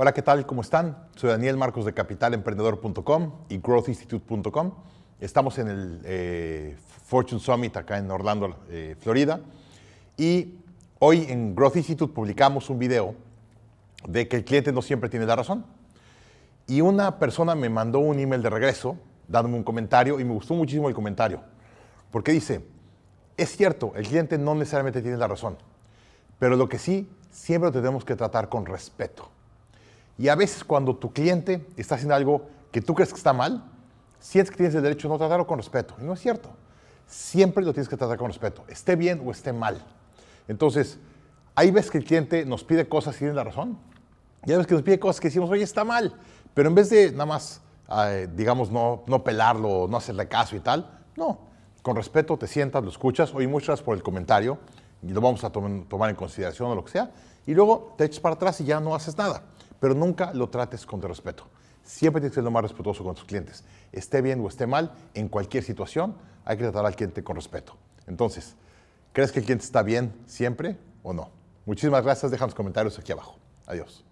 Hola, ¿qué tal? ¿Cómo están? Soy Daniel Marcos de CapitalEmprendedor.com y GrowthInstitute.com. Estamos en el eh, Fortune Summit acá en Orlando, eh, Florida. Y hoy en Growth Institute publicamos un video de que el cliente no siempre tiene la razón. Y una persona me mandó un email de regreso dándome un comentario y me gustó muchísimo el comentario. Porque dice, es cierto, el cliente no necesariamente tiene la razón, pero lo que sí, siempre lo tenemos que tratar con respeto. Y a veces cuando tu cliente está haciendo algo que tú crees que está mal, sientes que tienes el derecho de no tratarlo con respeto. Y no es cierto. Siempre lo tienes que tratar con respeto, esté bien o esté mal. Entonces, hay veces que el cliente nos pide cosas y tiene la razón. Y hay veces que nos pide cosas que decimos, oye, está mal. Pero en vez de nada más, digamos, no, no pelarlo, no hacerle caso y tal, no. Con respeto te sientas, lo escuchas. Oye, muchas por el comentario. Y lo vamos a tomar en consideración o lo que sea. Y luego te echas para atrás y ya no haces nada pero nunca lo trates con respeto. Siempre tienes que ser lo más respetuoso con tus clientes. Esté bien o esté mal, en cualquier situación hay que tratar al cliente con respeto. Entonces, ¿crees que el cliente está bien siempre o no? Muchísimas gracias. Deja los comentarios aquí abajo. Adiós.